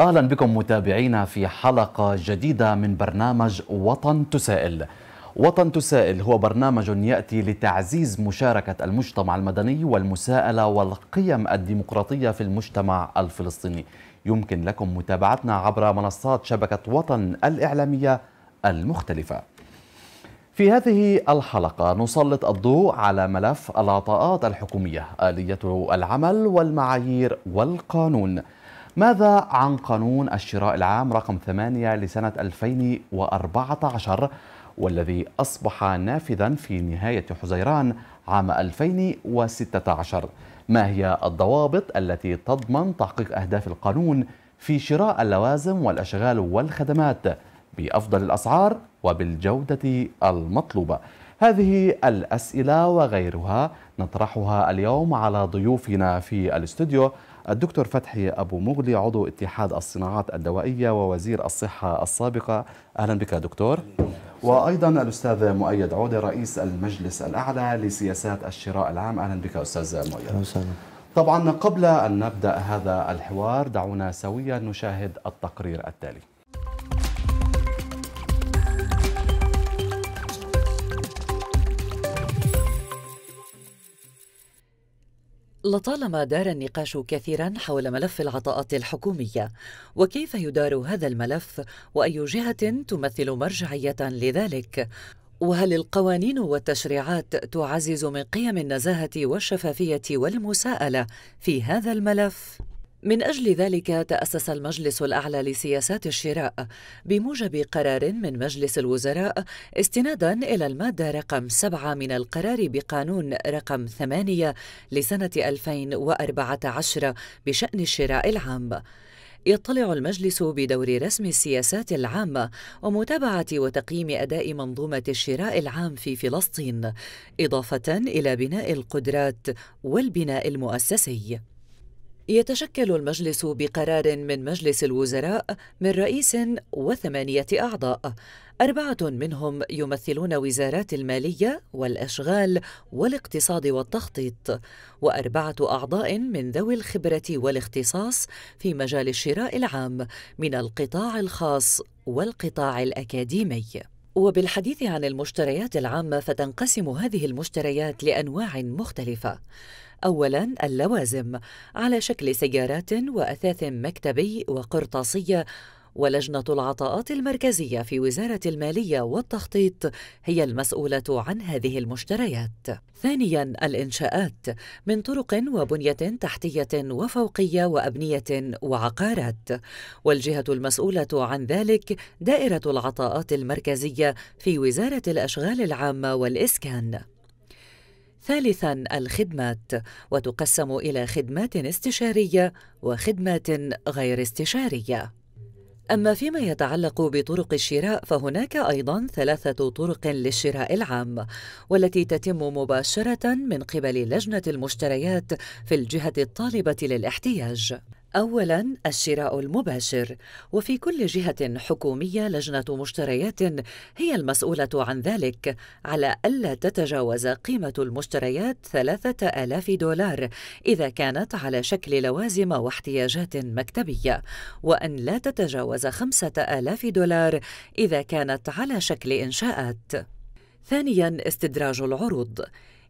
اهلا بكم متابعينا في حلقه جديده من برنامج وطن تسائل. وطن تسائل هو برنامج ياتي لتعزيز مشاركه المجتمع المدني والمساءله والقيم الديمقراطيه في المجتمع الفلسطيني. يمكن لكم متابعتنا عبر منصات شبكه وطن الاعلاميه المختلفه. في هذه الحلقة نسلط الضوء على ملف العطاءات الحكومية، آلية العمل والمعايير والقانون. ماذا عن قانون الشراء العام رقم 8 لسنة 2014 والذي أصبح نافذا في نهاية حزيران عام 2016 ما هي الضوابط التي تضمن تحقيق أهداف القانون في شراء اللوازم والأشغال والخدمات بأفضل الأسعار وبالجودة المطلوبة هذه الأسئلة وغيرها نطرحها اليوم على ضيوفنا في الاستوديو الدكتور فتحي أبو مغلي عضو اتحاد الصناعات الدوائية ووزير الصحة السابقة أهلا بك دكتور وأيضا الأستاذ مؤيد عودة رئيس المجلس الأعلى لسياسات الشراء العام أهلا بك أستاذ مؤيد طبعا قبل أن نبدأ هذا الحوار دعونا سويا نشاهد التقرير التالي لطالما دار النقاش كثيرا حول ملف العطاءات الحكوميه وكيف يدار هذا الملف واي جهه تمثل مرجعيه لذلك وهل القوانين والتشريعات تعزز من قيم النزاهه والشفافيه والمساءله في هذا الملف من أجل ذلك تأسس المجلس الأعلى لسياسات الشراء بموجب قرار من مجلس الوزراء استنادا إلى المادة رقم 7 من القرار بقانون رقم 8 لسنة 2014 بشأن الشراء العام. يطلع المجلس بدور رسم السياسات العامة ومتابعة وتقييم أداء منظومة الشراء العام في فلسطين، إضافة إلى بناء القدرات والبناء المؤسسي. يتشكل المجلس بقرار من مجلس الوزراء من رئيس وثمانية أعضاء أربعة منهم يمثلون وزارات المالية والأشغال والاقتصاد والتخطيط وأربعة أعضاء من ذوي الخبرة والاختصاص في مجال الشراء العام من القطاع الخاص والقطاع الأكاديمي وبالحديث عن المشتريات العامة فتنقسم هذه المشتريات لأنواع مختلفة. أولاً اللوازم على شكل سيارات وأثاث مكتبي وقرطاسية ولجنة العطاءات المركزية في وزارة المالية والتخطيط هي المسؤولة عن هذه المشتريات. ثانياً الإنشاءات من طرق وبنية تحتية وفوقية وأبنية وعقارات، والجهة المسؤولة عن ذلك دائرة العطاءات المركزية في وزارة الأشغال العامة والإسكان. ثالثا الخدمات وتقسم الى خدمات استشاريه وخدمات غير استشاريه أما فيما يتعلق بطرق الشراء فهناك أيضا ثلاثة طرق للشراء العام والتي تتم مباشرة من قبل لجنة المشتريات في الجهة الطالبة للاحتياج اولا الشراء المباشر وفي كل جهه حكوميه لجنه مشتريات هي المسؤوله عن ذلك على الا تتجاوز قيمه المشتريات ثلاثه الاف دولار اذا كانت على شكل لوازم واحتياجات مكتبيه وان لا تتجاوز خمسه الاف دولار اذا كانت على شكل انشاءات ثانيا استدراج العروض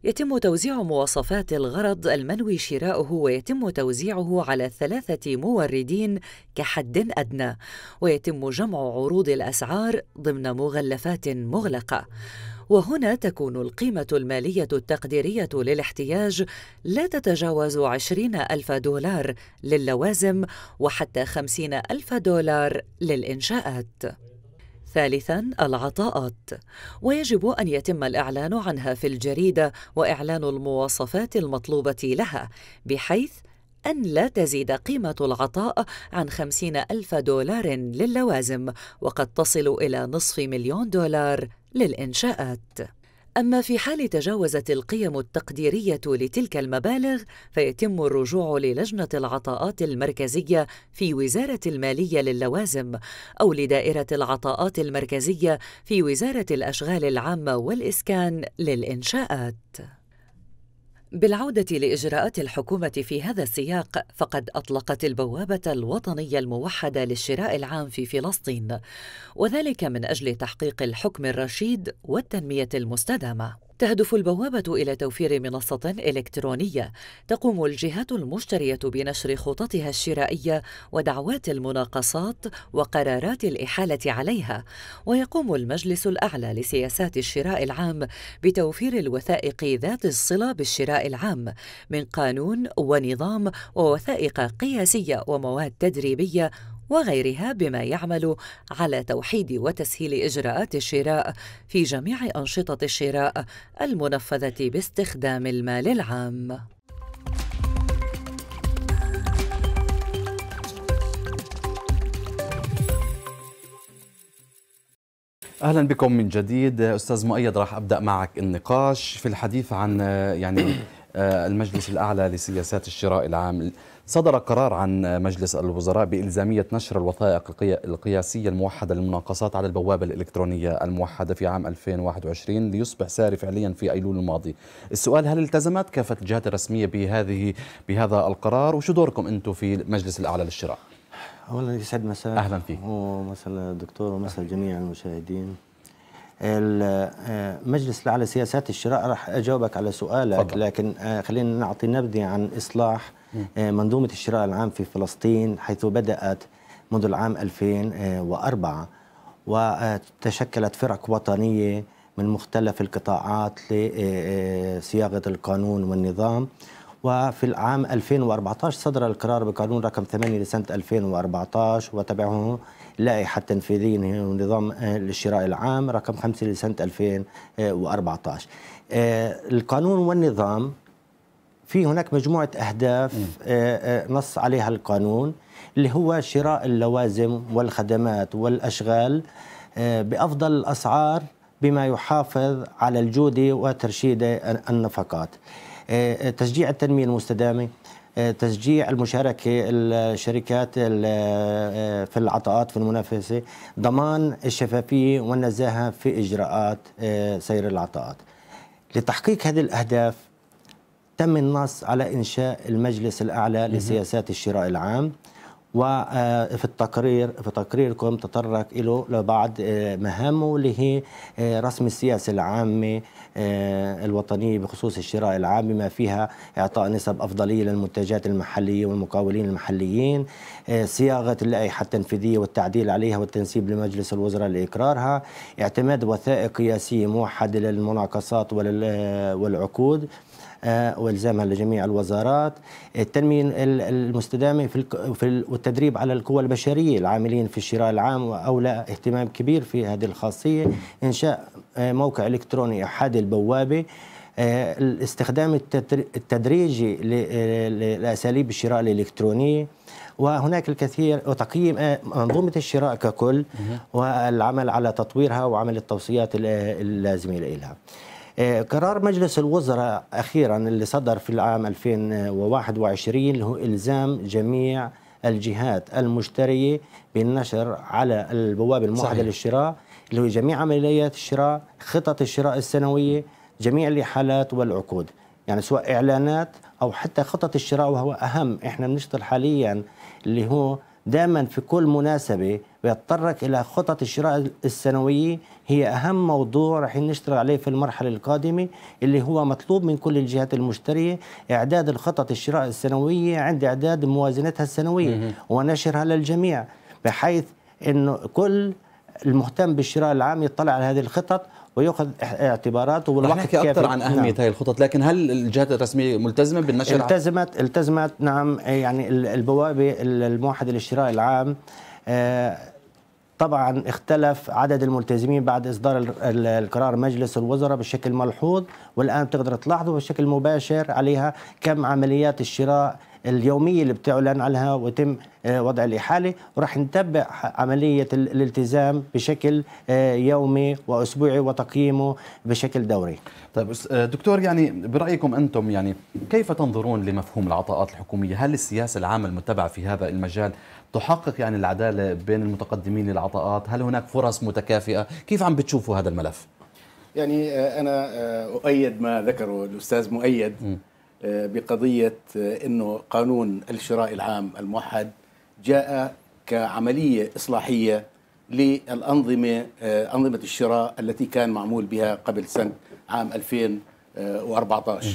يتم توزيع مواصفات الغرض المنوي شراؤه ويتم توزيعه على ثلاثة موردين كحد أدنى ويتم جمع عروض الأسعار ضمن مغلفات مغلقة وهنا تكون القيمة المالية التقديرية للاحتياج لا تتجاوز 20 ألف دولار للوازم وحتى 50 ألف دولار للإنشاءات ثالثا العطاءات ويجب ان يتم الاعلان عنها في الجريده واعلان المواصفات المطلوبه لها بحيث أن لا تزيد قيمة العطاء عن 50 ألف دولار للوازم وقد تصل إلى نصف مليون دولار للإنشاءات أما في حال تجاوزت القيم التقديرية لتلك المبالغ فيتم الرجوع للجنة العطاءات المركزية في وزارة المالية للوازم أو لدائرة العطاءات المركزية في وزارة الأشغال العامة والإسكان للإنشاءات. بالعودة لإجراءات الحكومة في هذا السياق فقد أطلقت البوابة الوطنية الموحدة للشراء العام في فلسطين وذلك من أجل تحقيق الحكم الرشيد والتنمية المستدامة تهدف البوابة إلى توفير منصة إلكترونية تقوم الجهات المشترية بنشر خططها الشرائية ودعوات المناقصات وقرارات الإحالة عليها ويقوم المجلس الأعلى لسياسات الشراء العام بتوفير الوثائق ذات الصلة بالشراء العام من قانون ونظام ووثائق قياسية ومواد تدريبية وغيرها بما يعمل على توحيد وتسهيل إجراءات الشراء في جميع أنشطة الشراء المنفذة باستخدام المال العام. اهلا بكم من جديد استاذ مؤيد راح ابدا معك النقاش في الحديث عن يعني آه، المجلس الاعلى لسياسات الشراء العام صدر قرار عن مجلس الوزراء بإلزامية نشر الوثائق القياسية الموحدة للمناقصات على البوابة الإلكترونية الموحدة في عام 2021 ليصبح ساري فعليا في أيلول الماضي السؤال هل التزمت كافة الجهات الرسمية بهذه بهذا القرار وشو دوركم أنتم في المجلس الأعلى للشراء؟ أولا يسعد مساء أهلا فيك ومساء الدكتور ومساء جميع المشاهدين المجلس آه، على سياسات الشراء راح أجاوبك على سؤالك فضل. لكن آه، خلينا نعطي نبذة عن إصلاح آه، منظومة الشراء العام في فلسطين حيث بدأت منذ العام 2004 وتشكلت فرق وطنية من مختلف القطاعات لصياغة آه، آه، القانون والنظام وفي العام 2014 صدر القرار بقانون رقم 8 لسنة 2014 وتبعه اللائحة التنفيذية لنظام الشراء العام رقم 5 لسنة 2014 القانون والنظام في هناك مجموعة أهداف آه، آه، نص عليها القانون اللي هو شراء اللوازم والخدمات والأشغال آه، بأفضل الأسعار بما يحافظ على الجودة وترشيد النفقات تشجيع التنمية المستدامة تشجيع المشاركة الشركات في العطاءات في المنافسة ضمان الشفافية والنزاهة في إجراءات سير العطاءات لتحقيق هذه الأهداف تم النص على إنشاء المجلس الأعلى لسياسات الشراء العام وفي آه، التقرير في تقريركم تطرق له لبعض آه، مهامه اللي هي آه، رسم السياسة العامة الوطنية بخصوص الشراء العام بما فيها إعطاء نسب أفضلية للمنتجات المحلية والمقاولين المحليين صياغة اللائحة التنفيذية والتعديل عليها والتنسيب لمجلس الوزراء لإقرارها اعتماد وثائق قياسية موحدة للمناقصات والعقود آه، والزامها لجميع الوزارات التنميه المستدامه في والتدريب على القوى البشريه العاملين في الشراء العام واولى اهتمام كبير في هذه الخاصيه انشاء آه، موقع الكتروني احاد البوابه آه، الاستخدام التدريجي لاساليب الشراء الالكترونيه وهناك الكثير وتقييم منظومه الشراء ككل والعمل على تطويرها وعمل التوصيات اللازمه لها. آه، قرار مجلس الوزراء اخيرا اللي صدر في العام 2021 اللي هو الزام جميع الجهات المشتريه بالنشر على البوابه الموحده للشراء اللي هو جميع عمليات الشراء، خطط الشراء السنويه، جميع الاحالات والعقود، يعني سواء اعلانات او حتى خطط الشراء وهو اهم، احنا بنشتغل حاليا اللي هو دائما في كل مناسبه بيتطرق الى خطط الشراء السنويه هي أهم موضوع راح نشتغل عليه في المرحلة القادمة اللي هو مطلوب من كل الجهات المشترية إعداد الخطط الشراء السنوية عند إعداد موازنتها السنوية ونشرها للجميع بحيث أنه كل المهتم بالشراء العام يطلع على هذه الخطط ويأخذ اعتباراته ونحكي نحكي أكثر عن أهمية نعم. هذه الخطط لكن هل الجهات الرسمية ملتزمة بالنشر التزمت التزمت نعم يعني البوابة الموحدة للشراء العام آه طبعا اختلف عدد الملتزمين بعد اصدار القرار مجلس الوزراء بشكل ملحوظ والان بتقدر تلاحظوا بشكل مباشر عليها كم عمليات الشراء اليوميه اللي بتعلن عنها ويتم آه، وضع الاحاله وراح نتبع عمليه الالتزام بشكل آه، يومي واسبوعي وتقييمه بشكل دوري. طيب آه، دكتور يعني برايكم انتم يعني كيف تنظرون لمفهوم العطاءات الحكوميه؟ هل السياسه العامه المتبعه في هذا المجال تحقق يعني العداله بين المتقدمين للعطاءات؟ هل هناك فرص متكافئه؟ كيف عم بتشوفوا هذا الملف؟ يعني انا اؤيد ما ذكره الاستاذ مؤيد م. بقضية أنه قانون الشراء العام الموحد جاء كعملية إصلاحية للأنظمة آه، أنظمة الشراء التي كان معمول بها قبل سنة عام 2014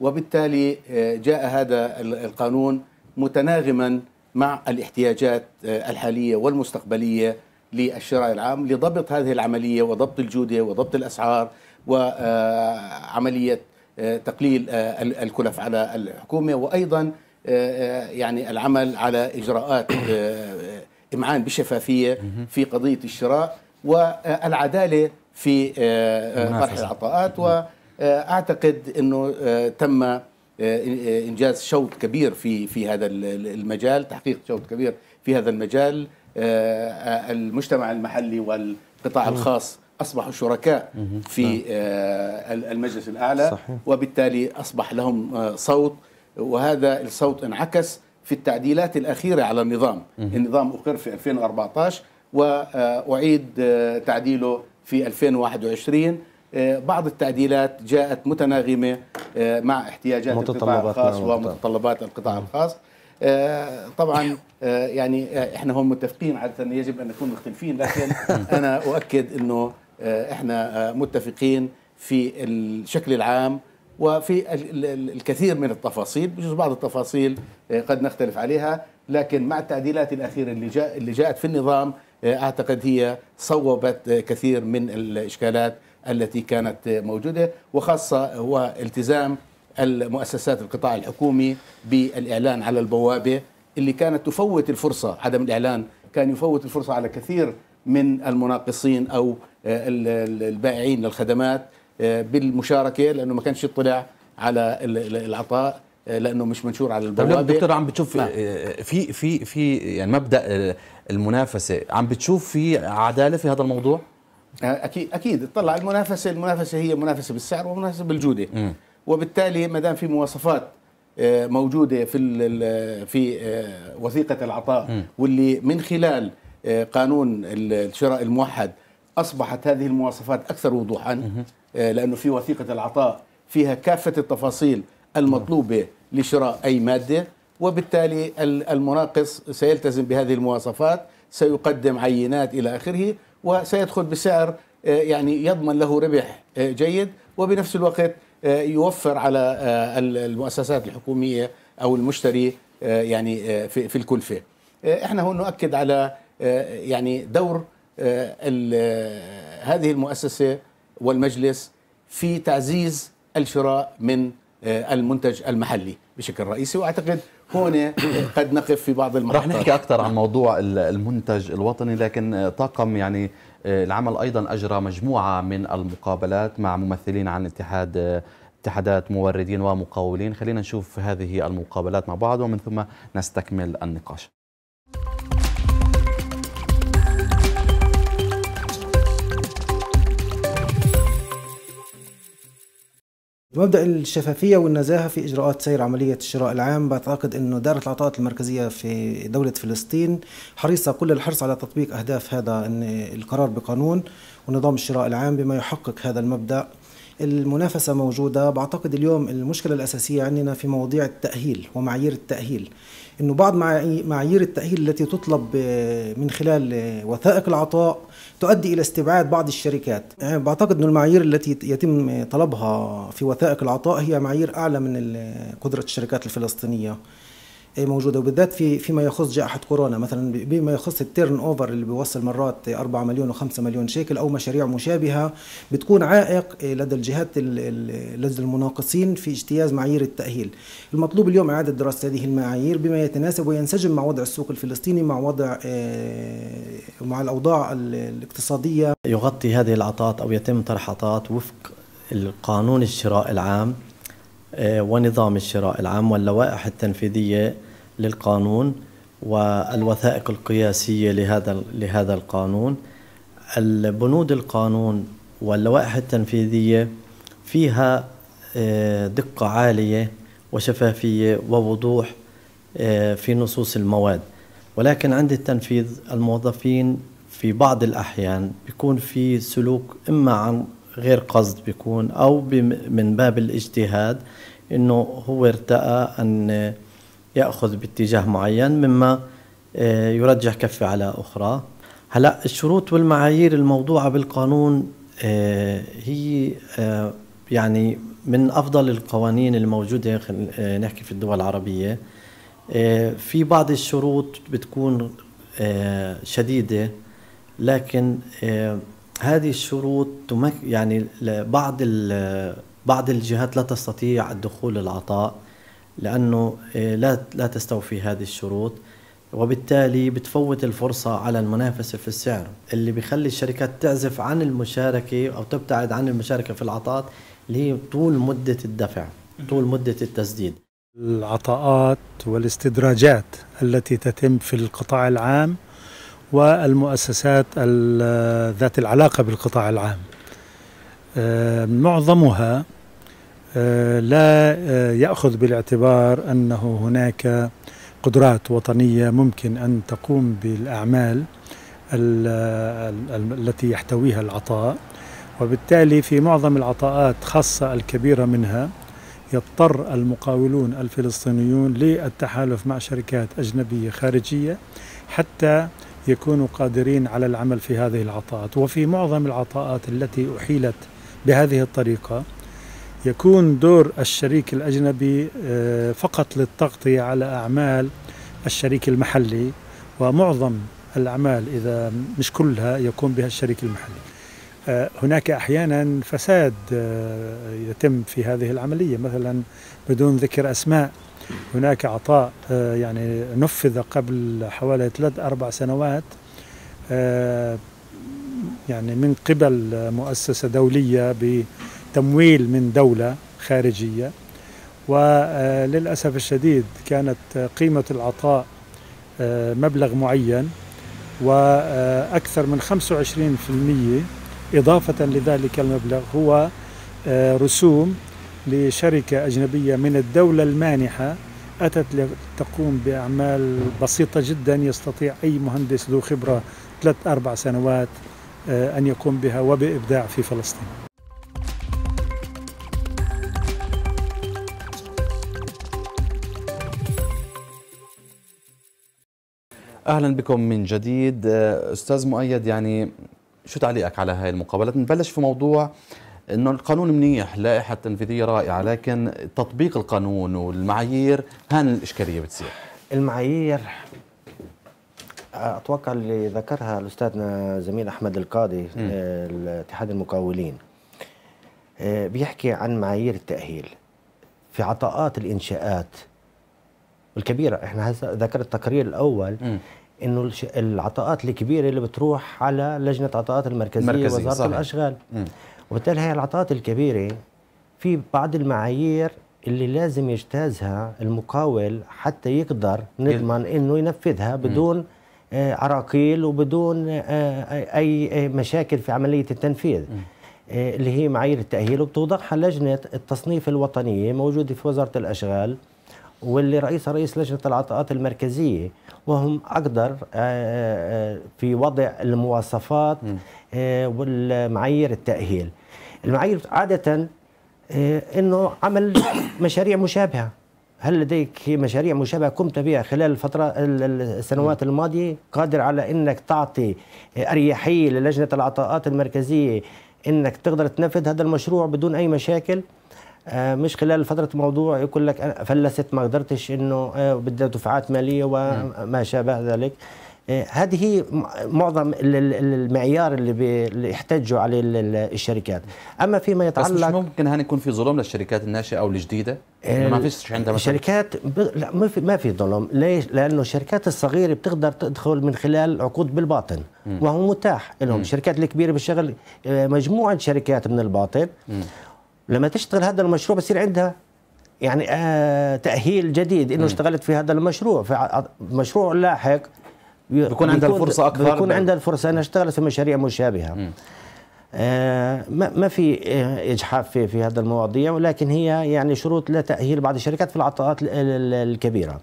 وبالتالي آه، جاء هذا القانون متناغما مع الاحتياجات آه، الحالية والمستقبلية للشراء العام لضبط هذه العملية وضبط الجودة وضبط الأسعار وعملية آه، تقليل آه، الكلف على الحكومه وايضا آه، يعني العمل على اجراءات امعان بشفافيه في قضيه الشراء والعداله في طرح العطاءات واعتقد انه تم انجاز شوط كبير في في هذا المجال تحقيق شوط كبير في هذا المجال المجتمع المحلي والقطاع الخاص اصبحوا شركاء في نعم. آه، المجلس الاعلى صحيح. وبالتالي اصبح لهم آه، صوت وهذا الصوت انعكس في التعديلات الاخيره على النظام النظام اقر في 2014 واعيد آه، تعديله في 2021 بعض التعديلات جاءت متناغمه مع احتياجات القطاع الخاص نعم، ومتطلبات القطاع الخاص طبعا يعني احنا هم متفقين عاده يجب ان نكون مختلفين لكن انا اؤكد انه آه، احنا آه، متفقين في الشكل العام وفي الكثير من التفاصيل بجوز بعض التفاصيل آه، قد نختلف عليها لكن مع التعديلات الأخيرة اللي, جاء اللي جاءت في النظام أعتقد هي صوبت كثير من الإشكالات التي كانت موجودة وخاصة هو التزام المؤسسات القطاع الحكومي بالإعلان على البوابة اللي كانت تفوت الفرصة عدم الإعلان كان يفوت الفرصة على كثير من المناقصين أو آه، البائعين للخدمات آه، بالمشاركه لانه ما كانش اطلاع على العطاء آه، لانه مش منشور على البوابه طيب دكتور عم بتشوف نعم. في في في يعني مبدا المنافسه عم بتشوف في عداله في هذا الموضوع اكيد اكيد طلع المنافسه المنافسه هي منافسه بالسعر ومنافسه بالجوده م. وبالتالي ما دام في مواصفات موجوده في في وثيقه العطاء م. واللي من خلال قانون الشراء الموحد اصبحت هذه المواصفات اكثر وضوحا آه، لانه في وثيقه العطاء فيها كافه التفاصيل المطلوبه لشراء اي ماده وبالتالي المناقص سيلتزم بهذه المواصفات سيقدم عينات الى اخره وسيدخل بسعر آه، يعني يضمن له ربح آه، جيد وبنفس الوقت يوفر على المؤسسات الحكوميه او المشتري يعني في الكلفه احنا هون نؤكد على يعني دور آه، آه، هذه المؤسسة والمجلس في تعزيز الشراء من آه، المنتج المحلي بشكل رئيسي واعتقد هون قد نقف في بعض المحطات رح نحكي اكثر عن موضوع المنتج الوطني لكن طاقم يعني العمل ايضا اجرى مجموعه من المقابلات مع ممثلين عن اتحاد اتحادات موردين ومقاولين خلينا نشوف هذه المقابلات مع بعض ومن ثم نستكمل النقاش مبدأ الشفافية والنزاهة في إجراءات سير عملية الشراء العام بعتقد أنه دائرة العطاءات المركزية في دولة فلسطين حريصة كل الحرص على تطبيق أهداف هذا القرار بقانون ونظام الشراء العام بما يحقق هذا المبدأ المنافسة موجودة بعتقد اليوم المشكلة الأساسية عندنا في مواضيع التأهيل ومعايير التأهيل انه بعض معايير التاهيل التي تطلب آه، من خلال آه، وثائق العطاء تؤدي الى استبعاد بعض الشركات يعني بعتقد ان المعايير التي يتم طلبها في وثائق العطاء هي معايير اعلى من قدره الشركات الفلسطينيه إيه، موجوده وبالذات في فيما يخص جائحه كورونا مثلا بما يخص التيرن اوفر اللي بيوصل مرات 4 مليون و5 مليون شيكل او مشاريع مشابهه بتكون عائق إيه، لدى الجهات لدى المناقصين في اجتياز معايير التاهيل. المطلوب اليوم اعاده دراسه هذه المعايير بما يتناسب وينسجم مع وضع السوق الفلسطيني مع وضع إيه، مع الاوضاع الاقتصاديه. يغطي هذه العطاءات او يتم طرح عطاءات وفق القانون الشراء العام ونظام الشراء العام واللوائح التنفيذية للقانون والوثائق القياسية لهذا لهذا القانون البنود القانون واللوائح التنفيذية فيها آه، دقة عالية وشفافية ووضوح آه، في نصوص المواد ولكن عند التنفيذ الموظفين في بعض الأحيان بيكون في سلوك إما عن غير قصد بيكون أو من باب الاجتهاد إنه هو ارتأى أن ياخذ باتجاه معين مما آه، يرجح كفه على اخرى هلا الشروط والمعايير الموضوعه بالقانون آه، هي آه، يعني من افضل القوانين الموجوده نحكي في الدول العربيه في بعض الشروط بتكون شديده لكن هذه الشروط يعني بعض بعض الجهات لا تستطيع الدخول العطاء لأنه آه، لا لا تستوفي هذه الشروط وبالتالي بتفوت الفرصة على المنافسة في السعر اللي بيخلي الشركات تعزف عن المشاركة أو تبتعد عن المشاركة في العطاءات اللي هي طول مدة الدفع طول مدة التسديد العطاءات والاستدراجات التي تتم في القطاع العام والمؤسسات ذات العلاقة بالقطاع العام آه، معظمها آه، لا آه، ياخذ بالاعتبار انه هناك قدرات وطنيه ممكن ان تقوم بالاعمال التي يحتويها العطاء وبالتالي في معظم العطاءات خاصه الكبيره منها يضطر المقاولون الفلسطينيون للتحالف مع شركات اجنبيه خارجيه حتى يكونوا قادرين على العمل في هذه العطاءات وفي معظم العطاءات التي احيلت بهذه الطريقه يكون دور الشريك الأجنبي آه، فقط للتغطية على أعمال الشريك المحلي ومعظم الأعمال إذا مش كلها يقوم بها الشريك المحلي آه، هناك أحيانا فساد آه، يتم في هذه العملية مثلا بدون ذكر أسماء هناك عطاء يعني نفذ قبل حوالي ثلاث أربع سنوات يعني من قبل مؤسسة دولية تمويل من دولة خارجية وللأسف آه، الشديد كانت قيمة العطاء آه، مبلغ معين وأكثر آه، من 25% إضافة لذلك المبلغ هو رسوم لشركة أجنبية من الدولة المانحة أتت لتقوم بأعمال بسيطة جدا يستطيع أي مهندس ذو خبرة ثلاث أربع سنوات أن يقوم بها وبإبداع في فلسطين اهلا بكم من جديد آه، استاذ مؤيد يعني شو تعليقك على هاي المقابله نبلش في موضوع انه القانون منيح لائحه تنفيذيه رائعه لكن تطبيق القانون والمعايير هان الاشكاليه بتصير المعايير اتوقع اللي ذكرها الاستاذنا زميل احمد القاضي آه، اتحاد المقاولين آه، بيحكي عن معايير التاهيل في عطاءات الانشاءات والكبيره احنا ذكرت التقرير الاول انه العطاءات الكبيره اللي بتروح على لجنه عطاءات المركزيه المركزي وزاره صحيح. الاشغال وبالتالي هي العطاءات الكبيره في بعض المعايير اللي لازم يجتازها المقاول حتى يقدر نضمن انه ينفذها بدون آه، عراقيل وبدون آه، آه، اي مشاكل في عمليه التنفيذ اللي هي معايير التاهيل وبتوضعها لجنه التصنيف الوطنيه موجوده في وزاره الاشغال واللي رئيسها رئيس لجنه العطاءات المركزيه وهم اقدر آه، آه، آه، في وضع المواصفات والمعايير التاهيل المعايير عاده انه عمل مشاريع مشابهه هل لديك مشاريع مشابهه قمت بها خلال الفتره السنوات الماضيه قادر على انك تعطي اريحيه للجنه العطاءات المركزيه انك تقدر تنفذ هذا المشروع بدون اي مشاكل آه، مش خلال فتره موضوع يقول لك أنا فلست ما قدرتش انه آه، بدها دفعات ماليه وما نعم. شابه ذلك آه، هذه معظم المعيار اللي بيحتجوا عليه الشركات اما فيما يتعلق بس مش ممكن هان يكون في ظلم للشركات الناشئه او الجديده يعني ما فيش عندها مثلا الشركات ب... لا ما في ما في ظلم ليش لانه الشركات الصغيره بتقدر تدخل من خلال عقود بالباطن م. وهو متاح لهم الشركات الكبيره بالشغل مجموعه شركات من الباطن م. لما تشتغل هذا المشروع بصير عندها يعني آه تاهيل جديد انه اشتغلت في هذا المشروع في مشروع لاحق بيكون عندها الفرصه اكثر بيكون عندها الفرصه انها اشتغلت في مشاريع مشابهه ما آه ما ما في آه، اجحاف في في هذا المواضيع ولكن هي يعني شروط لتاهيل بعض الشركات في العطاءات الكبيره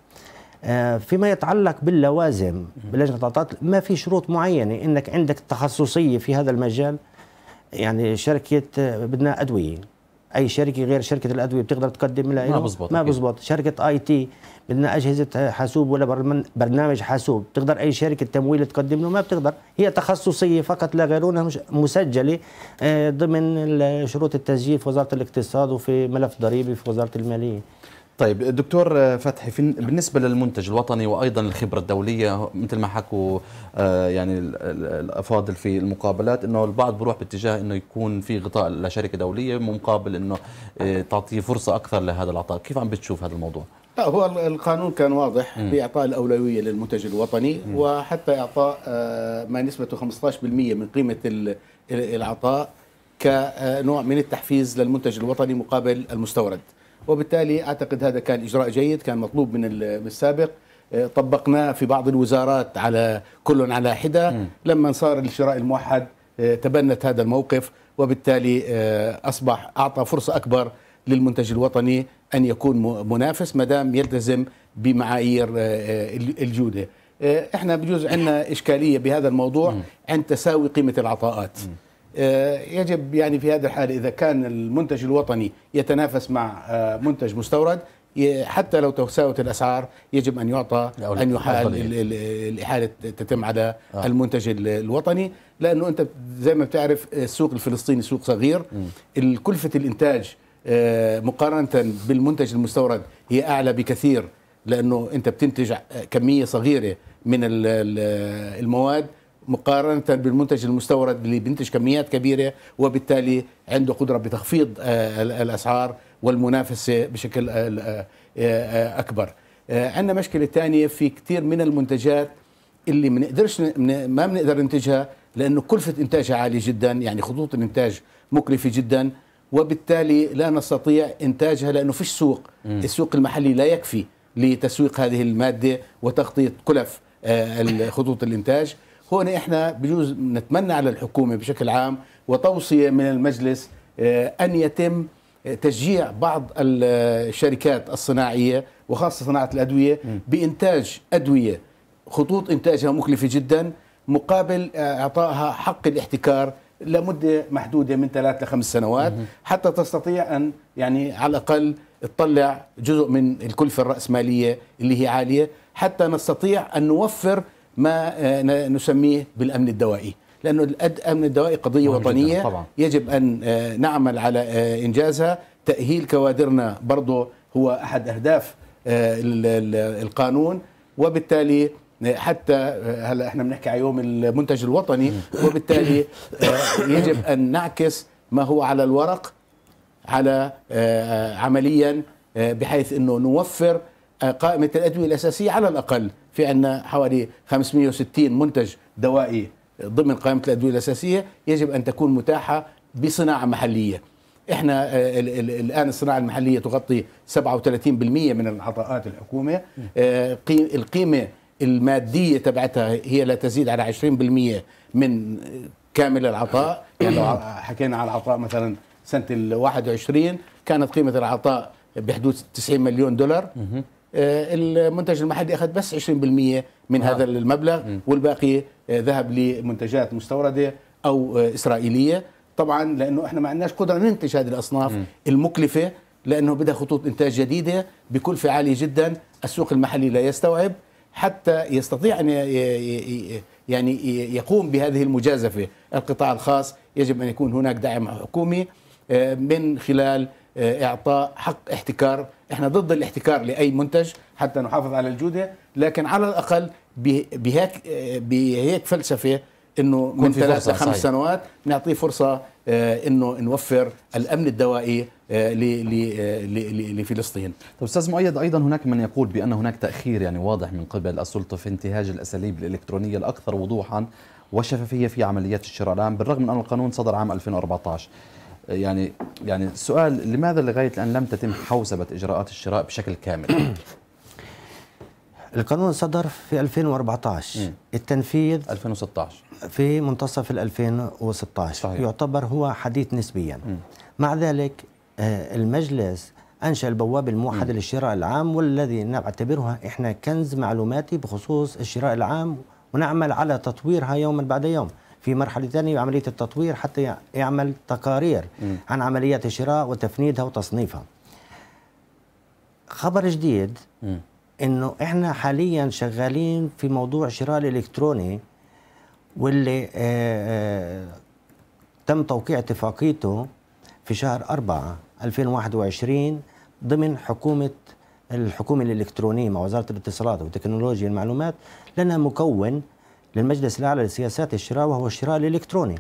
آه فيما يتعلق باللوازم بلجنه العطاءات ما في شروط معينه انك عندك تخصصيه في هذا المجال يعني شركه آه، بدنا ادويه اي شركه غير شركه الادويه بتقدر تقدم لها ما بزبط ما بزبط شركه اي تي بدنا اجهزه حاسوب ولا برنامج حاسوب بتقدر اي شركه تمويل تقدم له ما بتقدر هي تخصصيه فقط لا غير مسجله آه، ضمن شروط التسجيل في وزاره الاقتصاد وفي ملف ضريبي في وزاره الماليه طيب دكتور فتحي بالنسبه للمنتج الوطني وايضا الخبره الدوليه مثل ما حكوا آه، يعني الافاضل في المقابلات انه البعض بروح باتجاه انه يكون في غطاء لشركه دوليه مقابل انه آه، تعطيه فرصه اكثر لهذا العطاء، كيف عم بتشوف هذا الموضوع؟ لا هو القانون كان واضح باعطاء الاولويه للمنتج الوطني وحتى اعطاء آه، ما نسبته 15% من قيمه العطاء كنوع من التحفيز للمنتج الوطني مقابل المستورد. وبالتالي اعتقد هذا كان اجراء جيد كان مطلوب من السابق آه، طبقناه في بعض الوزارات على كل على حده لما صار الشراء الموحد آه، تبنت هذا الموقف وبالتالي آه، اصبح اعطى فرصه اكبر للمنتج الوطني ان يكون منافس ما دام يلتزم بمعايير الجوده احنا بجوز عندنا اشكاليه بهذا الموضوع عند تساوي قيمه العطاءات آه، يجب يعني في هذا الحال إذا كان المنتج الوطني يتنافس مع آه، منتج مستورد حتى لو تساوت الاسعار يجب ان يعطى ان يحال الاحاله تتم على آه. المنتج الوطني لانه انت زي ما بتعرف السوق الفلسطيني سوق صغير كلفه الانتاج مقارنه بالمنتج المستورد هي اعلى بكثير لانه انت بتنتج كميه صغيره من المواد مقارنة بالمنتج المستورد اللي بينتج كميات كبيرة وبالتالي عنده قدرة بتخفيض آه، الأسعار والمنافسة بشكل آه، آه، أكبر عندنا مشكلة ثانية في كثير من المنتجات اللي بنقدرش ما بنقدر ننتجها لأنه كلفة إنتاجها عالية جدا يعني خطوط الإنتاج مكلفة جدا وبالتالي لا نستطيع إنتاجها لأنه فيش سوق م. السوق المحلي لا يكفي لتسويق هذه المادة وتغطية كلف خطوط الإنتاج هون احنا بجوز نتمنى على الحكومه بشكل عام وتوصيه من المجلس آه، ان يتم تشجيع بعض الشركات الصناعيه وخاصه صناعه الادويه بانتاج ادويه خطوط انتاجها مكلفه جدا مقابل آه، اعطائها حق الاحتكار لمده محدوده من ثلاث لخمس سنوات حتى تستطيع ان يعني على الاقل تطلع جزء من الكلفه الراسماليه اللي هي عاليه حتى نستطيع ان نوفر ما آه، نسميه بالامن الدوائي لانه الامن الدوائي قضيه وطنيه يجب ان آه، نعمل على آه، انجازها تاهيل كوادرنا برضه هو احد اهداف القانون وبالتالي حتى هلا احنا بنحكي على يوم المنتج الوطني وبالتالي يجب ان نعكس ما هو على الورق على عمليا بحيث انه نوفر قائمه الادويه الاساسيه على الاقل في أن حوالي 560 منتج دوائي ضمن قائمة الأدوية الأساسية يجب أن تكون متاحة بصناعة محلية احنا آه، الان الصناعه المحليه تغطي 37% من العطاءات الحكومه آه، القيمه الماديه تبعتها هي لا تزيد على 20% من كامل العطاء يعني لو حكينا على العطاء مثلا سنه ال 21 كانت قيمه العطاء بحدود 90 مليون دولار آه، المنتج المحلي اخذ بس 20% من آه. هذا المبلغ والباقي آه، ذهب لمنتجات مستورده او اسرائيليه طبعا لانه احنا ما عندناش قدره ننتج هذه الاصناف المكلفه لانه بدها خطوط انتاج جديده بكلفه عاليه جدا السوق المحلي لا يستوعب حتى يستطيع ان يعني يقوم بهذه المجازفه القطاع الخاص يجب ان يكون هناك دعم حكومي من خلال آه، اعطاء حق احتكار احنا ضد الاحتكار لاي منتج حتى نحافظ على الجوده لكن على الاقل بهيك آه، بهيك فلسفه انه من ثلاث لخمس سنوات نعطيه فرصه آه، انه نوفر الامن الدوائي لفلسطين طيب استاذ مؤيد ايضا هناك من يقول بان هناك تاخير يعني واضح من قبل السلطه في انتهاج الاساليب الالكترونيه الاكثر وضوحا وشفافيه في عمليات الشراء العام بالرغم من ان القانون صدر عام 2014 يعني يعني السؤال لماذا لغايه الان لم تتم حوسبه اجراءات الشراء بشكل كامل؟ القانون صدر في 2014 م. التنفيذ 2016 في منتصف 2016 صحيح. يعتبر هو حديث نسبيا م. مع ذلك آه، المجلس انشا البوابه الموحده للشراء العام والذي نعتبرها احنا كنز معلوماتي بخصوص الشراء العام ونعمل على تطويرها يوما بعد يوم في مرحلة ثانية عملية التطوير حتى يعمل تقارير م. عن عمليات الشراء وتفنيدها وتصنيفها خبر جديد م. انه احنا حاليا شغالين في موضوع شراء الالكتروني واللي آآ آه، آآ آه، تم توقيع اتفاقيته في شهر 4 2021 ضمن حكومه الحكومه الالكترونيه مع وزاره الاتصالات وتكنولوجيا المعلومات لنا مكون للمجلس الأعلى لسياسات الشراء وهو الشراء الإلكتروني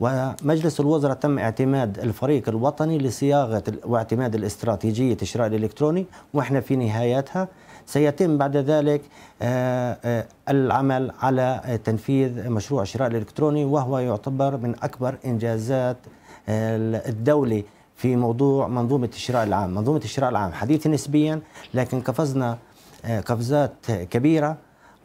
ومجلس الوزراء تم اعتماد الفريق الوطني لصياغة واعتماد الاستراتيجية الشراء الإلكتروني وإحنا في نهايتها سيتم بعد ذلك آه، آه، العمل على تنفيذ مشروع الشراء الإلكتروني وهو يعتبر من أكبر إنجازات آه، الدولة في موضوع منظومة الشراء العام منظومة الشراء العام حديثة نسبيا لكن قفزنا قفزات كبيرة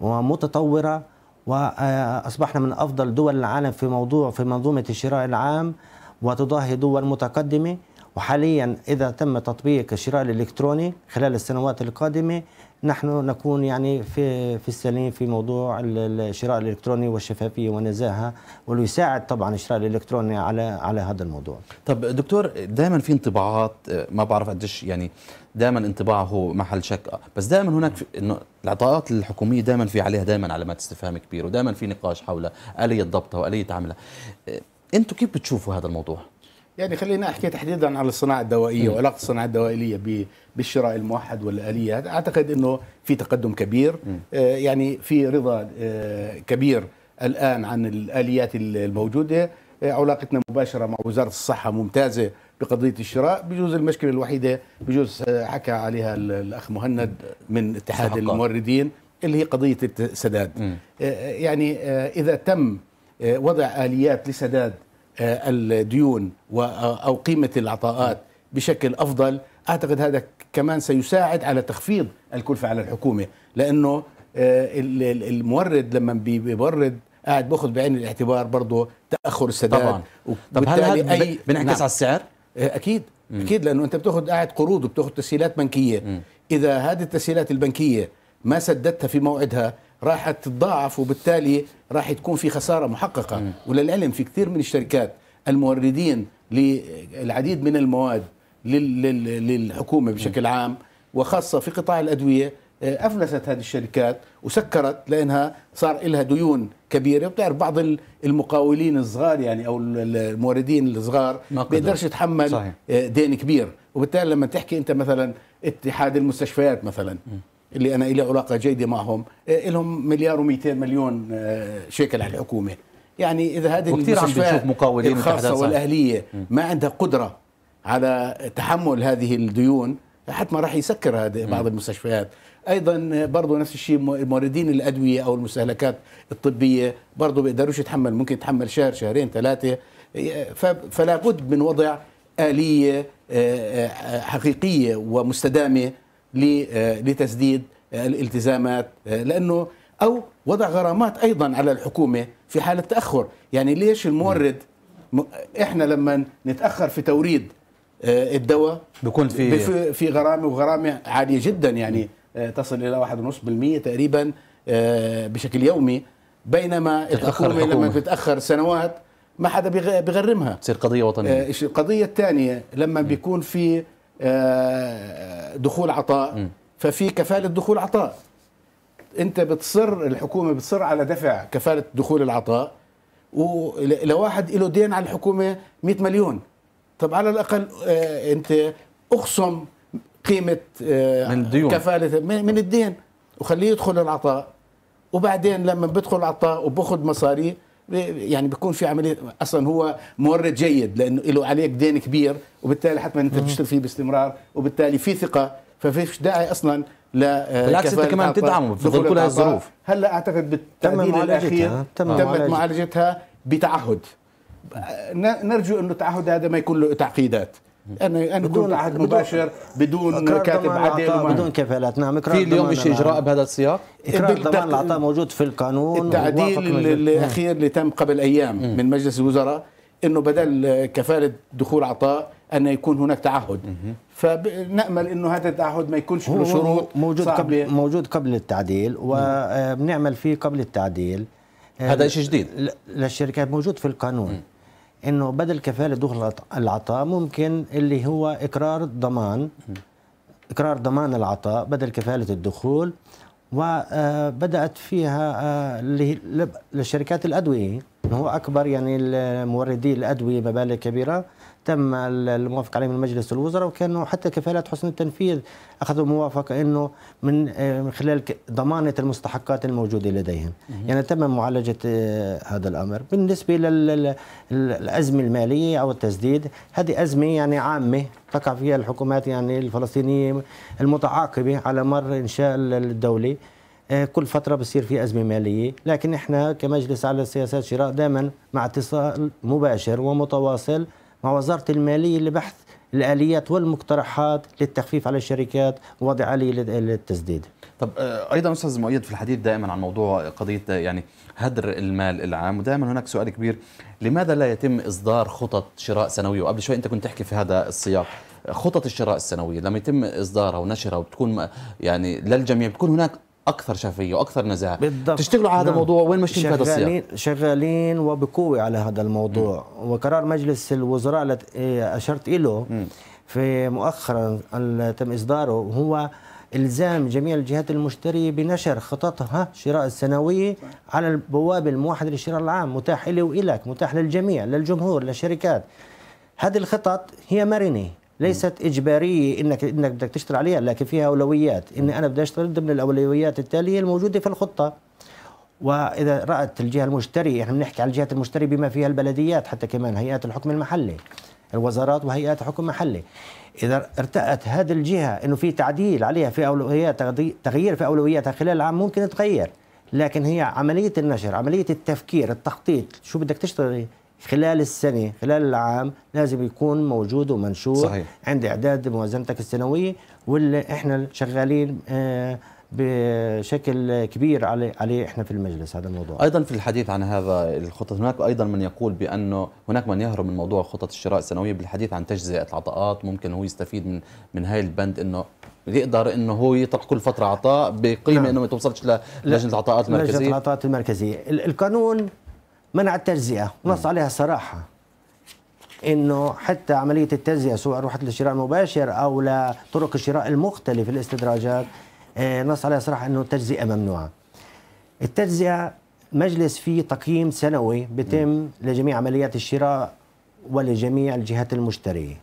ومتطورة واصبحنا من افضل دول العالم في موضوع في منظومه الشراء العام وتضاهي دول متقدمه وحاليا اذا تم تطبيق الشراء الالكتروني خلال السنوات القادمه نحن نكون يعني في في السليم في موضوع الشراء الالكتروني والشفافيه والنزاهه ويساعد طبعا الشراء الالكتروني على على هذا الموضوع. طب دكتور دائما في انطباعات آه، ما بعرف قديش يعني دائما انطباعه محل شك بس دائما هناك انه العطاءات الحكوميه دائما في عليها دائما علامات استفهام كبيره ودائما في نقاش حول اليه ضبطها واليه عملها إيه، انتم كيف بتشوفوا هذا الموضوع يعني خلينا احكي تحديدا عن الصناعه الدوائيه وعلاقه الصناعه الدوائيه بالشراء الموحد والاليه اعتقد انه في تقدم كبير آه، يعني في رضا آه، كبير الان عن الاليات الموجوده آه، علاقتنا مباشره مع وزاره الصحه ممتازه بقضيه الشراء بجوز المشكله الوحيده بجوز آه، حكى عليها الاخ مهند من اتحاد سحقا. الموردين اللي هي قضيه السداد م. آه، آه، يعني اذا تم وضع اليات لسداد الديون او قيمه العطاءات بشكل افضل اعتقد هذا كمان سيساعد على تخفيض الكلفه على الحكومه لانه المورد لما بيورد قاعد باخذ بعين الاعتبار برضه تاخر السداد طبعا طب هل هذا بنعكس نعم. على السعر إيه، اكيد اكيد لانه انت بتاخد قاعد قروض وبتاخد تسهيلات بنكيه م. اذا هذه التسهيلات البنكيه ما سددتها في موعدها راح تتضاعف وبالتالي راح تكون في خساره محققه م. وللعلم في كثير من الشركات الموردين للعديد من المواد للحكومه بشكل عام وخاصه في قطاع الادويه آه، افلست هذه الشركات وسكرت لانها صار لها ديون كبيره وبتعرف بعض المقاولين الصغار يعني او الموردين الصغار ما بيقدرش يتحمل صحيح. آه، دين كبير وبالتالي لما تحكي انت مثلا اتحاد المستشفيات مثلا م. اللي انا لي علاقه جيده معهم آه، لهم مليار و200 مليون شيكل على الحكومه يعني اذا هذه المستشفيات مقاولين الخاصه والاهليه م. ما عندها قدره على تحمل هذه الديون حتما راح يسكر هذه بعض المستشفيات ايضا برضه نفس الشيء موردين الادويه او المستهلكات الطبيه برضه بيقدروش يتحمل ممكن يتحمل شهر شهرين ثلاثه فلا بد من وضع اليه آه، آه، حقيقيه ومستدامه آه، لتسديد الالتزامات لانه او وضع غرامات ايضا على الحكومه في حاله تاخر يعني ليش المورد احنا لما نتاخر في توريد آه، الدواء بيكون في في غرامه وغرامه عاليه جدا يعني آه، تصل الى 1.5% تقريبا آه، بشكل يومي بينما الحكومه لما بتتاخر سنوات ما حدا بيغرمها تصير قضيه وطنيه القضيه الثانيه لما بيكون في دخول عطاء ففي كفاله دخول عطاء انت بتصر الحكومه بتصر على دفع كفاله دخول العطاء ولواحد له دين على الحكومه 100 مليون طب على الاقل آه، انت اخصم قيمه آه، من الديون. كفاله من الدين وخليه يدخل العطاء وبعدين لما بدخل العطاء وباخذ مصاري يعني بيكون في عمليه اصلا هو مورد جيد لانه له عليك دين كبير وبالتالي حتما انت بتشتغل فيه باستمرار وبالتالي في ثقه ففيش داعي اصلا لا آه، بالعكس انت كمان تدعمه في ظل كل هالظروف هلا اعتقد بالتعديل الاخير تمت معالجتها بتعهد نرجو أن التعهد هذا ما يكون له تعقيدات انا انا بدون عهد مباشر بدون كاتب عدل بدون كفالات نعم في اليوم شيء اجراء بهذا السياق اقرار ضمان العطاء موجود في القانون التعديل الاخير اللي تم قبل ايام م. من مجلس الوزراء انه بدل كفاله دخول عطاء ان يكون هناك تعهد فنامل انه هذا التعهد ما يكونش له شروط موجود قبل موجود قبل التعديل وبنعمل آه، فيه قبل التعديل هذا شيء جديد للشركات موجود في القانون م. انه بدل كفاله دخول العطاء ممكن اللي هو اقرار ضمان اقرار ضمان العطاء بدل كفاله الدخول وبدات آه، فيها آه، لشركات الادويه هو اكبر يعني موردي الادويه مبالغ كبيره تم الموافقه عليه من مجلس الوزراء وكانوا حتى كفالات حسن التنفيذ اخذوا موافقه انه من آه، من خلال ضمانه المستحقات الموجوده لديهم، يعني تم معالجه آه، هذا الامر، بالنسبه للازمه الماليه او التسديد، هذه ازمه يعني عامه تقع فيها الحكومات يعني الفلسطينيه المتعاقبه على مر انشاء الدوله آه، كل فتره بصير في ازمه ماليه لكن احنا كمجلس على سياسات شراء دائما مع اتصال مباشر ومتواصل مع وزارة المالية لبحث الآليات والمقترحات للتخفيف على الشركات ووضع آلية للتسديد طب آه، ايضا استاذ مؤيد في الحديث دائما عن موضوع قضيه آه، يعني هدر المال العام ودائما هناك سؤال كبير لماذا لا يتم اصدار خطط شراء سنويه وقبل شوي انت كنت تحكي في هذا السياق خطط الشراء السنويه لما يتم اصدارها ونشرها وبتكون آه، يعني للجميع بتكون هناك اكثر شفافيه واكثر نزاهه بالضبط تشتغلوا على هذا نعم. الموضوع وين ماشيين في هذا السياق شغالين وبقوه على هذا الموضوع م. وقرار مجلس الوزراء اللي اشرت له م. في مؤخرا تم اصداره هو الزام جميع الجهات المشتريه بنشر خططها شراء السنويه على البوابه الموحده للشراء العام متاح لي والك متاح للجميع للجمهور للشركات هذه الخطط هي مرنه ليست اجباريه انك انك بدك تشتغل عليها لكن فيها اولويات اني انا بدي اشتغل ضمن الاولويات التاليه الموجوده في الخطه واذا رات الجهه المشتري احنا بنحكي على الجهات المشتري بما فيها البلديات حتى كمان هيئات الحكم المحلي الوزارات وهيئات حكم محلي اذا ارتأت هذه الجهه انه في تعديل عليها في اولويات تغيير في اولوياتها خلال العام ممكن تغير لكن هي عمليه النشر عمليه التفكير التخطيط شو بدك تشتغل خلال السنة خلال العام لازم يكون موجود ومنشور صحيح. عند إعداد موازنتك السنوية واللي إحنا شغالين آه، بشكل كبير عليه احنا في المجلس هذا الموضوع ايضا في الحديث عن هذا الخطط هناك ايضا من يقول بانه هناك من يهرب من موضوع خطط الشراء السنويه بالحديث عن تجزئه العطاءات ممكن هو يستفيد من من هاي البند انه يقدر انه هو يطلق كل فتره عطاء بقيمه نعم. انه ما توصلش للجنه العطاءات المركزيه لجنه العطاءات المركزيه القانون منع التجزئه نص عليها صراحه انه حتى عمليه التجزئه سواء روحت للشراء المباشر او لطرق الشراء المختلفه الاستدراجات آه، نص عليها صراحه انه التجزئه ممنوعه التجزئه مجلس فيه تقييم سنوي بتم لجميع عمليات الشراء ولجميع الجهات المشتريه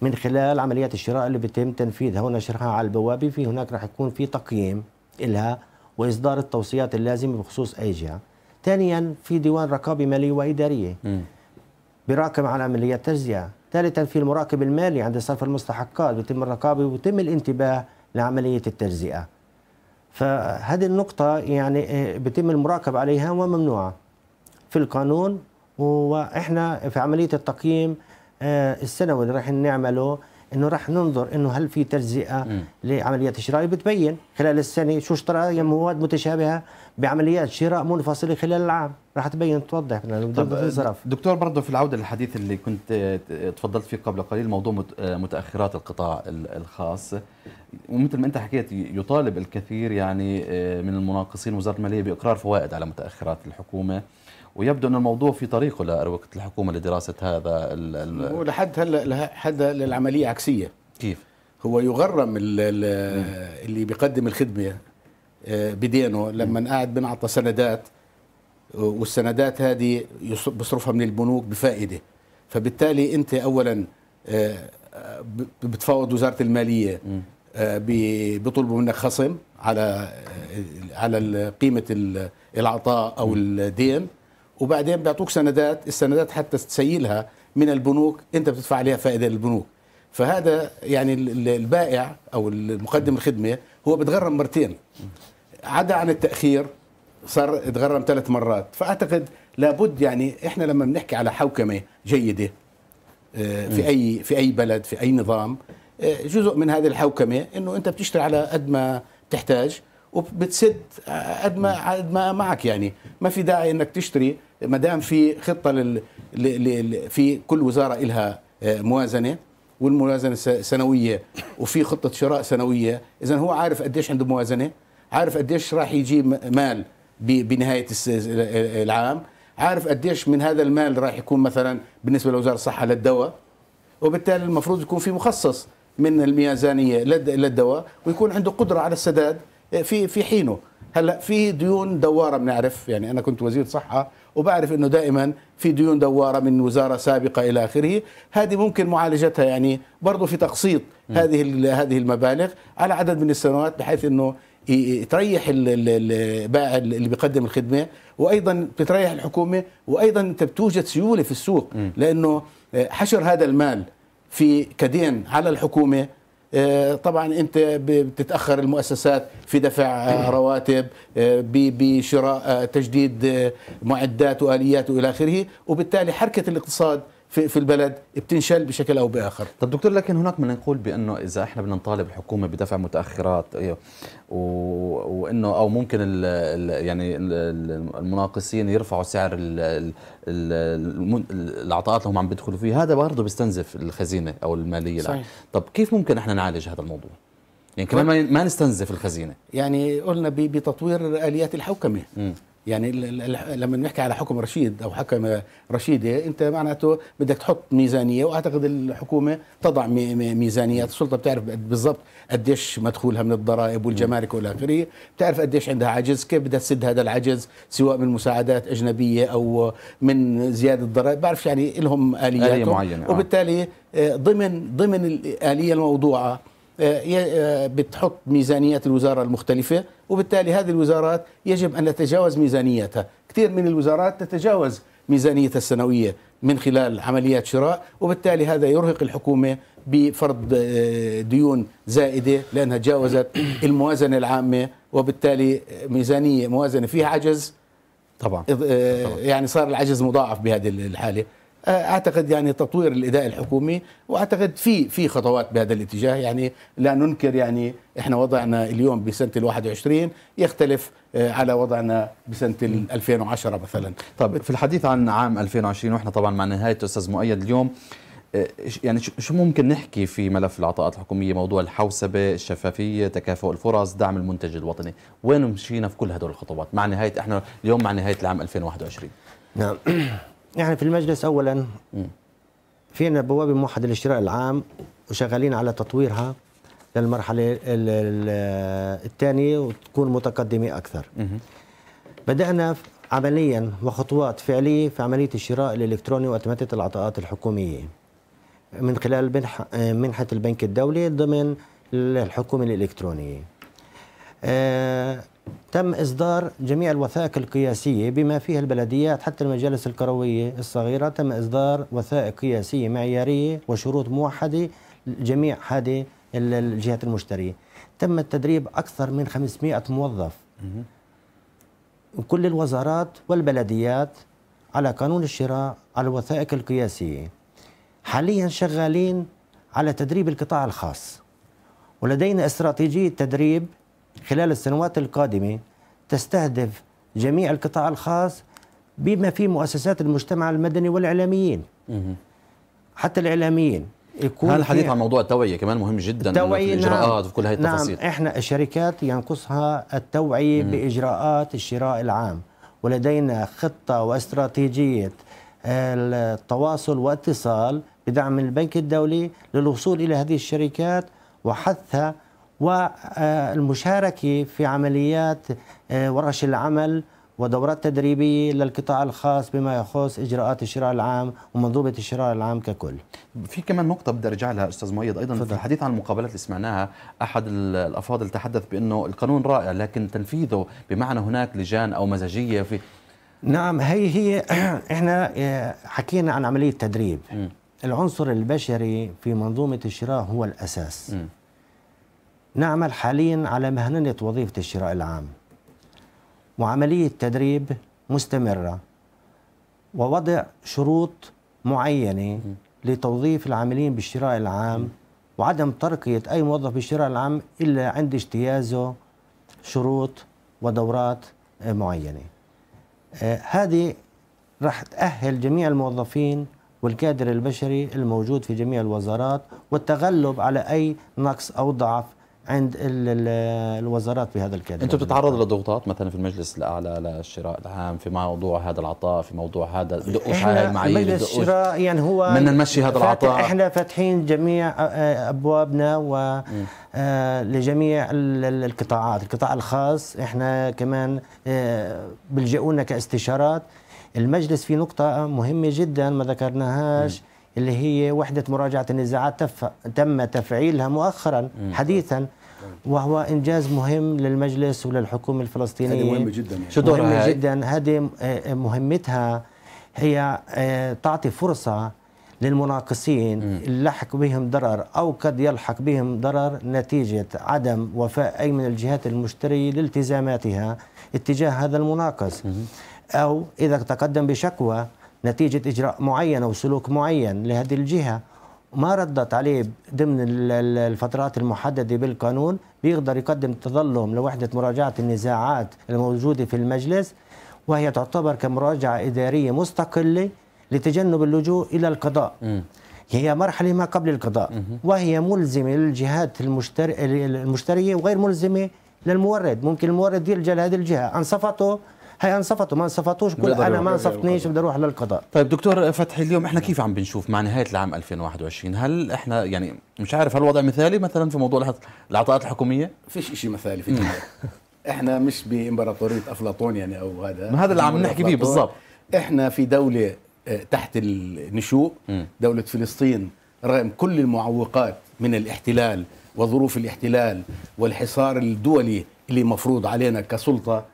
من خلال عمليات الشراء اللي بتم تنفيذها ونشرها على البوابه في هناك راح يكون في تقييم لها واصدار التوصيات اللازمه بخصوص اي جهه ثانيا في ديوان رقابه ماليه واداريه براكم بيراقب على عمليات تجزئه ثالثا في المراقب المالي عند صرف المستحقات يتم الرقابه وبيتم الانتباه لعمليه التجزئه فهذه النقطة يعني آه، بتم المراقبة عليها وممنوعة في القانون واحنا في عملية التقييم آه، السنوي اللي راح نعمله انه راح ننظر انه هل في تجزئه لعمليات الشراء بتبين خلال السنه شو اشترى مواد متشابهه بعمليات شراء منفصله خلال العام راح تبين توضح الظرف دكتور برضه في العوده للحديث اللي كنت آه، تفضلت فيه قبل قليل موضوع آه، متاخرات القطاع الخاص ومثل ما انت حكيت يطالب الكثير يعني آه، من المناقصين وزاره الماليه باقرار فوائد على متاخرات الحكومه ويبدو أن الموضوع في طريقه لأروقة الحكومة لدراسة هذا ولحد هلا لحد هلا العملية عكسية كيف؟ هو يغرم اللي بيقدم الخدمة آه، بدينه لما قاعد بنعطى سندات والسندات هذه بصرفها من البنوك بفائدة فبالتالي أنت أولا آه، بتفاوض وزارة المالية آه، بيطلبوا منك خصم على على قيمة العطاء أو الدين وبعدين بيعطوك سندات السندات حتى تسيلها من البنوك انت بتدفع عليها فائده للبنوك فهذا يعني البائع او المقدم الخدمه هو بتغرم مرتين عدا عن التاخير صار اتغرم ثلاث مرات فاعتقد لابد يعني احنا لما بنحكي على حوكمه جيده آه، في اي في اي بلد في اي نظام آه، جزء من هذه الحوكمه انه انت بتشتري على قد ما تحتاج وبتسد قد ما قد ما معك يعني ما في داعي انك تشتري ما دام في خطه لل... لل... في كل وزاره لها آه، موازنه والموازنه سنويه وفي خطه شراء سنويه اذا هو عارف قديش عنده موازنه عارف قديش راح يجيب مال بنهايه العام عارف قديش من هذا المال راح يكون مثلا بالنسبه لوزاره الصحه للدواء وبالتالي المفروض يكون في مخصص من الميزانيه للدواء ويكون عنده قدره على السداد في في حينه هلا في ديون دواره بنعرف يعني انا كنت وزير صحه وبعرف انه دائما في ديون دواره من وزاره سابقه الى اخره هذه ممكن معالجتها يعني برضه في تقسيط هذه هذه المبالغ على عدد من السنوات بحيث انه تريح البائع اللي بيقدم الخدمه وايضا بتريح الحكومه وايضا انت بتوجد سيوله في السوق لانه حشر هذا المال في كدين على الحكومه آه، طبعا انت بتتاخر المؤسسات في دفع آه، رواتب آه، بشراء تجديد معدات واليات والى اخره وبالتالي حركه الاقتصاد في في البلد بتنشل بشكل او باخر طب دكتور لكن هناك من يقول بانه اذا احنا بدنا نطالب الحكومه بدفع متاخرات إيه، و... وانه او ممكن ال... ال... يعني المناقصين يرفعوا سعر ال... ال... العطاءات اللي هم عم بيدخلوا فيه هذا برضه بيستنزف الخزينه او الماليه صحيح. طب كيف ممكن احنا نعالج هذا الموضوع يعني كمان ما نستنزف الخزينه يعني قلنا بتطوير اليات الحوكمه م. يعني لما بنحكي على حكم رشيد او حكم رشيده انت معناته بدك تحط ميزانيه واعتقد الحكومه تضع ميزانيات السلطه بتعرف بالضبط قديش مدخولها من الضرائب والجمارك والى اخره بتعرف قديش عندها عجز كيف بدها تسد هذا العجز سواء من مساعدات اجنبيه او من زياده ضرائب بعرف يعني لهم اليات آلية معينة آه. وبالتالي آه، ضمن ضمن الاليه الموضوعه آه، آه، بتحط ميزانيات الوزارة المختلفة وبالتالي هذه الوزارات يجب أن نتجاوز ميزانيتها كثير من الوزارات تتجاوز ميزانيتها السنوية من خلال عمليات شراء وبالتالي هذا يرهق الحكومة بفرض آه، ديون زائدة لأنها تجاوزت الموازنة العامة وبالتالي ميزانية موازنة فيها عجز طبعا. يعني صار العجز مضاعف بهذه الحالة آه، اعتقد يعني تطوير الاداء الحكومي واعتقد في في خطوات بهذا الاتجاه يعني لا ننكر يعني احنا وضعنا اليوم بسنه ال 21 يختلف آه، على وضعنا بسنه 2010 مثلا طب في الحديث عن عام 2020 واحنا طبعا مع نهايه استاذ مؤيد اليوم آه، يعني شو ممكن نحكي في ملف العطاءات الحكوميه موضوع الحوسبه الشفافيه تكافؤ الفرص دعم المنتج الوطني وين مشينا في كل هدول الخطوات مع نهايه احنا اليوم مع نهايه العام 2021 نعم يعني في المجلس اولا فينا بوابه موحده للشراء العام وشغالين على تطويرها للمرحله الثانيه وتكون متقدمه اكثر بدانا عمليا وخطوات فعليه في عمليه الشراء الالكتروني واتمته العطاءات الحكوميه من خلال منحه البنك الدولي ضمن الحكومه الالكترونيه آه، تم إصدار جميع الوثائق القياسية بما فيها البلديات حتى المجالس الكروية الصغيرة تم إصدار وثائق قياسية معيارية وشروط موحدة لجميع هذه الجهات المشترية تم التدريب أكثر من 500 موظف وكل الوزارات والبلديات على قانون الشراء على الوثائق القياسية حاليا شغالين على تدريب القطاع الخاص ولدينا استراتيجية تدريب خلال السنوات القادمة تستهدف جميع القطاع الخاص بما فيه مؤسسات المجتمع المدني والإعلاميين حتى الإعلاميين يكون هذا الحديث عن موضوع التوعية كمان مهم جدا التوعية نعم. في الإجراءات نعم وكل هذه التفاصيل نعم إحنا الشركات ينقصها التوعية مم. بإجراءات الشراء العام ولدينا خطة واستراتيجية آه، التواصل واتصال بدعم البنك الدولي للوصول إلى هذه الشركات وحثها والمشاركة في عمليات آه، ورش العمل ودورات تدريبية للقطاع الخاص بما يخص إجراءات الشراء العام ومنظومة الشراء العام ككل في كمان نقطة بدي أرجع لها أستاذ مؤيد أيضا فضل. في الحديث عن المقابلات اللي سمعناها أحد الأفاضل تحدث بأنه القانون رائع لكن تنفيذه بمعنى هناك لجان أو مزاجية في نعم هي هي احنا آه، حكينا عن عملية تدريب م. العنصر البشري في منظومة الشراء هو الأساس م. نعمل حاليا على مهننة وظيفة الشراء العام وعملية تدريب مستمرة ووضع شروط معينة لتوظيف العاملين بالشراء العام وعدم ترقية أي موظف بالشراء العام إلا عند اجتيازه شروط ودورات معينة آه، هذه راح تأهل جميع الموظفين والكادر البشري الموجود في جميع الوزارات والتغلب على أي نقص أو ضعف عند الوزارات بهذا الكلام انتم بتتعرض لضغوطات مثلا في المجلس الاعلى للشراء العام في موضوع هذا العطاء في موضوع هذا دقوش هاي المعايير مجلس الشراء يعني هو بدنا نمشي هذا العطاء احنا فاتحين جميع آه، آه، ابوابنا و آه، لجميع القطاعات القطاع الخاص احنا كمان بلجؤونا كاستشارات المجلس في نقطه مهمه جدا ما ذكرناهاش اللي هي وحدة مراجعة النزاعات تف... تم تفعيلها مؤخرا حديثا وهو انجاز مهم للمجلس وللحكومه الفلسطينيه هذه مهمه جدا يعني. شو دورها مهمه جدا هذه آه، آه، مهمتها هي آه، تعطي فرصه للمناقصين لحق بهم ضرر او قد يلحق بهم ضرر نتيجه عدم وفاء اي من الجهات المشتريه لالتزاماتها اتجاه هذا المناقص او اذا تقدم بشكوى نتيجه اجراء معين او سلوك معين لهذه الجهه ما ردت عليه ضمن الفترات المحددة بالقانون بيقدر يقدم تظلم لوحدة مراجعة النزاعات الموجودة في المجلس وهي تعتبر كمراجعة إدارية مستقلة لتجنب اللجوء إلى القضاء م. هي مرحلة ما قبل القضاء م. وهي ملزمة للجهات المشترية وغير ملزمة للمورد ممكن المورد يلجأ لهذه الجهة انصفته صفته هي انصفتوا ما انصفتوش كل انا ما انصفتنيش بدي اروح للقضاء طيب دكتور فتحي اليوم احنا كيف عم بنشوف مع نهايه العام 2021 هل احنا يعني مش عارف هل الوضع مثالي مثلا في موضوع العطاءات الحكوميه فيش شيء مثالي في احنا مش بامبراطوريه افلاطون يعني او هذا ما هذا اللي عم نحكي فيه بالضبط احنا في دوله آه، تحت النشوء دوله فلسطين رغم كل المعوقات من الاحتلال وظروف الاحتلال والحصار الدولي اللي مفروض علينا كسلطه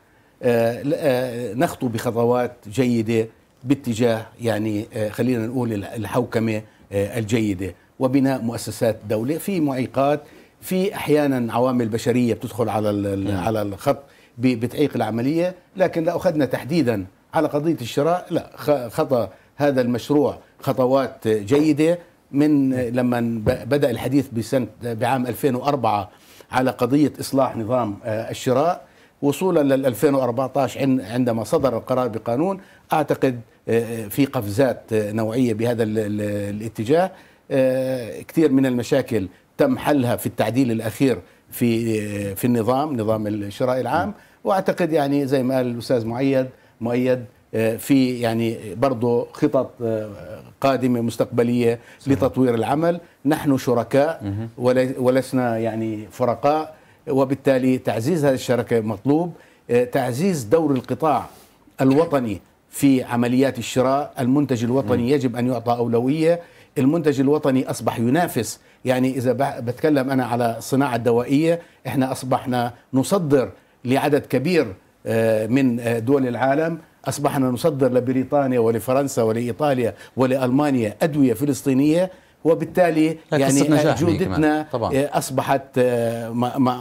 آه، آه، نخطو بخطوات جيدة باتجاه يعني آه، خلينا نقول الحوكمة الجيدة وبناء مؤسسات دولة في معيقات في أحيانا عوامل بشرية بتدخل على نعم. على الخط بتعيق العملية لكن لو أخذنا تحديدا على قضية الشراء لا خطأ هذا المشروع خطوات جيدة من لما بدأ الحديث بسنة بعام 2004 على قضية إصلاح نظام الشراء وصولا لل 2014 عندما صدر القرار بقانون اعتقد آه، آه، في قفزات آه، نوعيه بهذا الاتجاه كثير من المشاكل تم حلها في التعديل الاخير في في النظام نظام الشراء العام واعتقد يعني زي ما قال الاستاذ مؤيد مؤيد في يعني برضه خطط قادمه مستقبليه صحيح. لتطوير العمل نحن شركاء ولسنا يعني فرقاء وبالتالي تعزيز هذه الشركة مطلوب آه، تعزيز دور القطاع الوطني في عمليات الشراء المنتج الوطني يجب أن يعطى أولوية المنتج الوطني أصبح ينافس يعني إذا بتكلم أنا على الصناعة الدوائية إحنا أصبحنا نصدر لعدد كبير آه، من آه، دول العالم أصبحنا نصدر لبريطانيا ولفرنسا ولإيطاليا ولألمانيا أدوية فلسطينية وبالتالي يعني جودتنا اصبحت آه،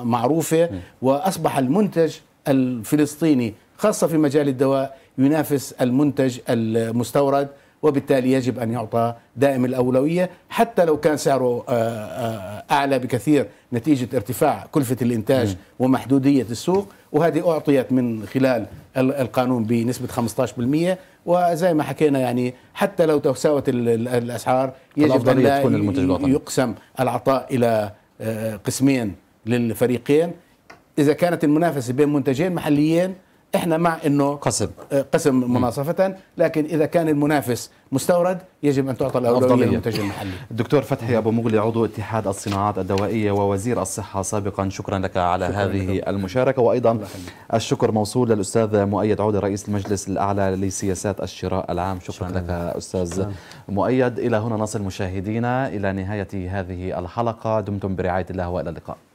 معروفه واصبح المنتج الفلسطيني خاصه في مجال الدواء ينافس المنتج المستورد وبالتالي يجب ان يعطى دائم الاولويه حتى لو كان سعره آه، آه، اعلى بكثير نتيجه ارتفاع كلفه الانتاج ومحدوديه السوق وهذه أعطيت من خلال القانون بنسبة 15% وزي ما حكينا يعني حتى لو تساوت الأسعار يجب أن لا يقسم العطاء إلى آه، قسمين للفريقين إذا كانت المنافسة بين منتجين محليين احنا مع انه قسم آه، قسم مناصفه لكن اذا كان المنافس مستورد يجب ان تعطى الاولويه للمنتج المحلي. الدكتور فتحي ابو مغلي عضو اتحاد الصناعات الدوائيه ووزير الصحه سابقا شكرا لك على شكرا هذه لكم. المشاركه وايضا الشكر موصول للاستاذ مؤيد عودة رئيس المجلس الاعلى لسياسات الشراء العام شكرا, شكرا لك استاذ شكرا. مؤيد الى هنا نصل مشاهدينا الى نهايه هذه الحلقه دمتم برعايه الله والى اللقاء.